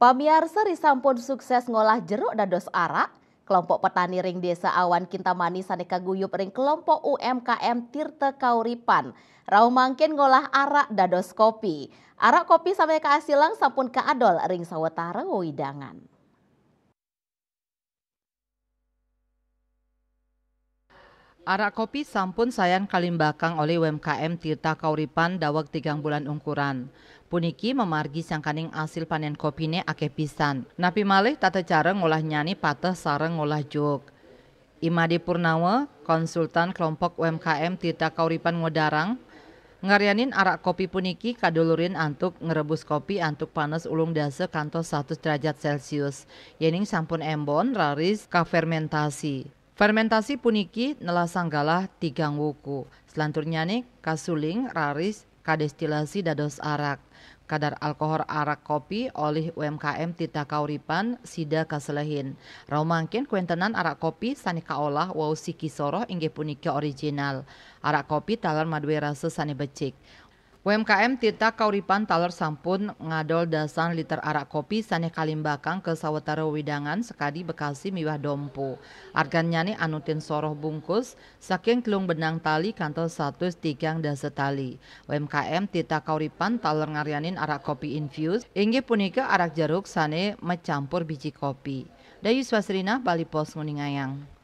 Pamiarsa risampun sukses ngolah jeruk dados arak, kelompok petani ring desa Awan Kintamani Saneka Guyup ring kelompok UMKM Tirta Kauripan. Rau mangkin ngolah arak dados kopi. Arak kopi sampai kehasilan sampun keadol ring sawetara widangan. Arak kopi sampun sayan kalimbakang oleh UMKM Tirta Kauripan dawak tigang bulan ungkuran. Puniki memargi sangkaning hasil panen kopine ake pisan. Napi malih tata cara ngolah nyani patah sarang ngolah jog. Imadi Purnawa, konsultan kelompok UMKM Tirta Kauripan Ngodarang, Ngarianin arak kopi puniki kadulurin antuk ngerebus kopi antuk panas ulung dasa kantos 100 derajat Celcius. Yening sampun embon raris kafermentasi. Fermentasi puniki sanggalah tigang wuku. Selanturnya nih kasuling, raris, kadestilasi dados arak. Kadar alkohol arak kopi oleh UMKM Tita Kauripan sida kaselehin. Raumangkin kuentenan arak kopi sani kaolah wau siki soroh inggih puniki original. Arak kopi talar madwe rasa sani becik. UMKM Tita Kauripan Taler Sampun ngadol dasan liter arak kopi sane kalimbakang ke sawetara widangan sekadi Bekasi miwah dompo. nih anutin soroh bungkus saking kelung benang tali kantor satu stikang dasa tali. UMKM Tita Kauripan Taler ngaryanin arak kopi infused inggi punika arak jeruk sane mencampur biji kopi. Dayu Swasrina Bali Pos Nguningayang.